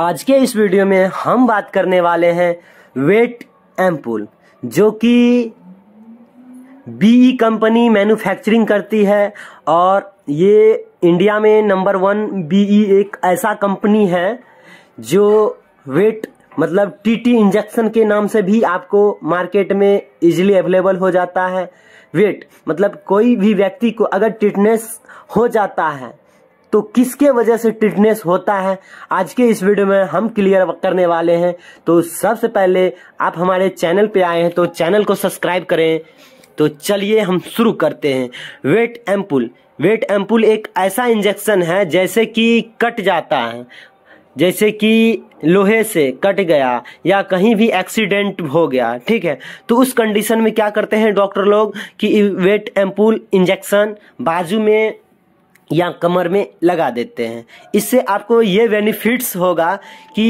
आज के इस वीडियो में हम बात करने वाले हैं वेट एम्पुल जो कि बीई e कंपनी मैन्युफैक्चरिंग करती है और ये इंडिया में नंबर वन बीई e एक ऐसा कंपनी है जो वेट मतलब टीटी इंजेक्शन के नाम से भी आपको मार्केट में इजीली अवेलेबल हो जाता है वेट मतलब कोई भी व्यक्ति को अगर टिटनेस हो जाता है तो किसके वजह से टिटनेस होता है आज के इस वीडियो में हम क्लियर करने वाले हैं तो सबसे पहले आप हमारे चैनल पे आए हैं तो चैनल को सब्सक्राइब करें तो चलिए हम शुरू करते हैं वेट एम्पुल वेट एम्पुल एक ऐसा इंजेक्शन है जैसे कि कट जाता है जैसे कि लोहे से कट गया या कहीं भी एक्सीडेंट हो गया ठीक है तो उस कंडीशन में क्या करते हैं डॉक्टर लोग कि वेट एम्पुल इंजेक्शन बाजू में या कमर में लगा देते हैं इससे आपको ये बेनिफिट्स होगा कि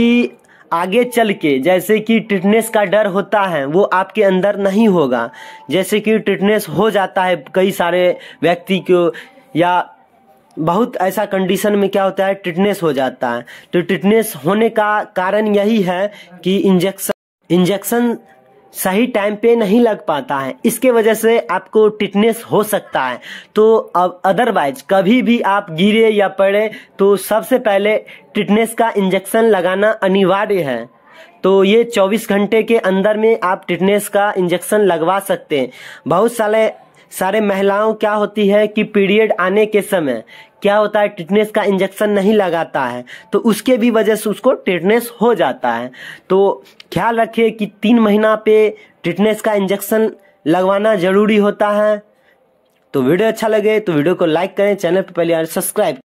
आगे चल के जैसे कि टिटनेस का डर होता है वो आपके अंदर नहीं होगा जैसे कि टिटनेस हो जाता है कई सारे व्यक्ति को या बहुत ऐसा कंडीशन में क्या होता है टिटनेस हो जाता है तो टिटनेस होने का कारण यही है कि इंजेक्शन इंजेक्शन सही टाइम पे नहीं लग पाता है इसके वजह से आपको टिटनेस हो सकता है तो अब अदरवाइज कभी भी आप गिरे या पड़े तो सबसे पहले टिटनेस का इंजेक्शन लगाना अनिवार्य है तो ये 24 घंटे के अंदर में आप टिटनेस का इंजेक्शन लगवा सकते हैं बहुत सारे सारे महिलाओं क्या होती है कि पीरियड आने के समय क्या होता है टिटनेस का इंजेक्शन नहीं लगाता है तो उसके भी वजह से उसको टिटनेस हो जाता है तो ख्याल रखिए कि तीन महीना पे टिटनेस का इंजेक्शन लगवाना ज़रूरी होता है तो वीडियो अच्छा लगे तो वीडियो को लाइक करें चैनल पर पहले सब्सक्राइब